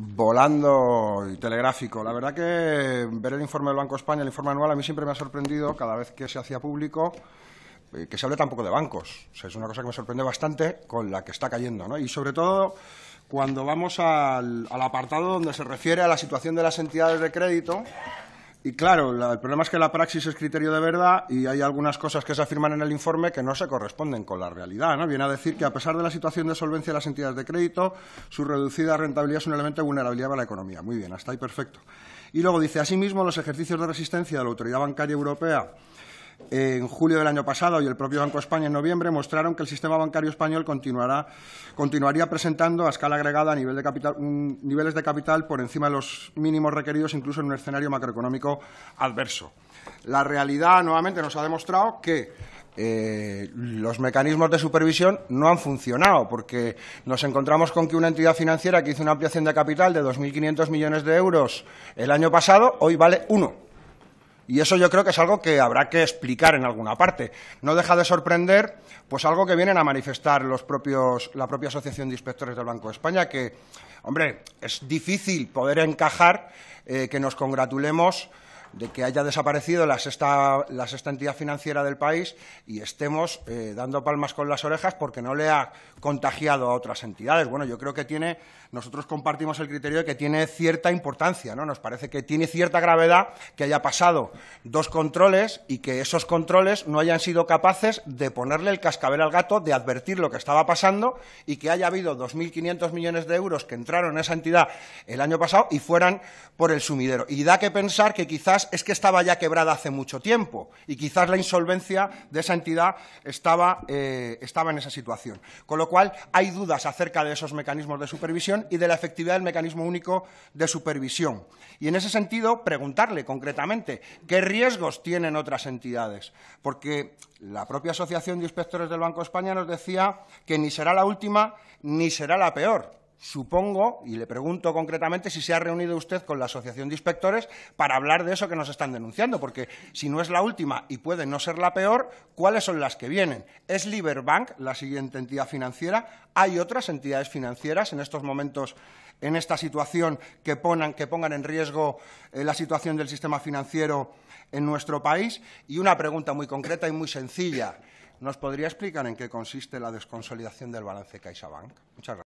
volando y telegráfico. La verdad que ver el informe del Banco España, el informe anual, a mí siempre me ha sorprendido cada vez que se hacía público eh, que se hable tampoco de bancos. es una cosa que me sorprende bastante con la que está cayendo. ¿no? Y sobre todo cuando vamos al, al apartado donde se refiere a la situación de las entidades de crédito y claro, el problema es que la praxis es criterio de verdad y hay algunas cosas que se afirman en el informe que no se corresponden con la realidad. Viene a decir que, a pesar de la situación de solvencia de las entidades de crédito, su reducida rentabilidad es un elemento de vulnerabilidad para la economía. Muy bien, hasta ahí perfecto. Y luego dice, asimismo, los ejercicios de resistencia de la Autoridad Bancaria Europea en julio del año pasado y el propio Banco España en noviembre mostraron que el sistema bancario español continuará, continuaría presentando a escala agregada nivel de capital, niveles de capital por encima de los mínimos requeridos, incluso en un escenario macroeconómico adverso. La realidad, nuevamente, nos ha demostrado que eh, los mecanismos de supervisión no han funcionado, porque nos encontramos con que una entidad financiera que hizo una ampliación de capital de 2.500 millones de euros el año pasado, hoy vale uno. Y eso yo creo que es algo que habrá que explicar en alguna parte. No deja de sorprender, pues algo que vienen a manifestar la propia Asociación de Inspectores del Banco de España, que, hombre, es difícil poder encajar eh, que nos congratulemos de que haya desaparecido la sexta, la entidad financiera del país y estemos eh, dando palmas con las orejas porque no le ha contagiado a otras entidades. Bueno, yo creo que tiene, nosotros compartimos el criterio de que tiene cierta importancia, ¿no? Nos parece que tiene cierta gravedad que haya pasado dos controles y que esos controles no hayan sido capaces de ponerle el cascabel al gato, de advertir lo que estaba pasando y que haya habido 2.500 millones de euros que entraron en esa entidad el año pasado y fueran por el sumidero. Y da que pensar que quizás es que estaba ya quebrada hace mucho tiempo y quizás la insolvencia de esa entidad estaba, eh, estaba en esa situación. Con lo cual, hay dudas acerca de esos mecanismos de supervisión y de la efectividad del mecanismo único de supervisión. Y en ese sentido, preguntarle concretamente qué riesgos tienen otras entidades, porque la propia Asociación de Inspectores del Banco de España nos decía que ni será la última ni será la peor. Supongo, y le pregunto concretamente, si se ha reunido usted con la Asociación de Inspectores para hablar de eso que nos están denunciando, porque si no es la última y puede no ser la peor, ¿cuáles son las que vienen? ¿Es Liberbank la siguiente entidad financiera? ¿Hay otras entidades financieras en estos momentos, en esta situación, que, que pongan en riesgo eh, la situación del sistema financiero en nuestro país? Y una pregunta muy concreta y muy sencilla. ¿Nos podría explicar en qué consiste la desconsolidación del balance CaixaBank? Muchas gracias.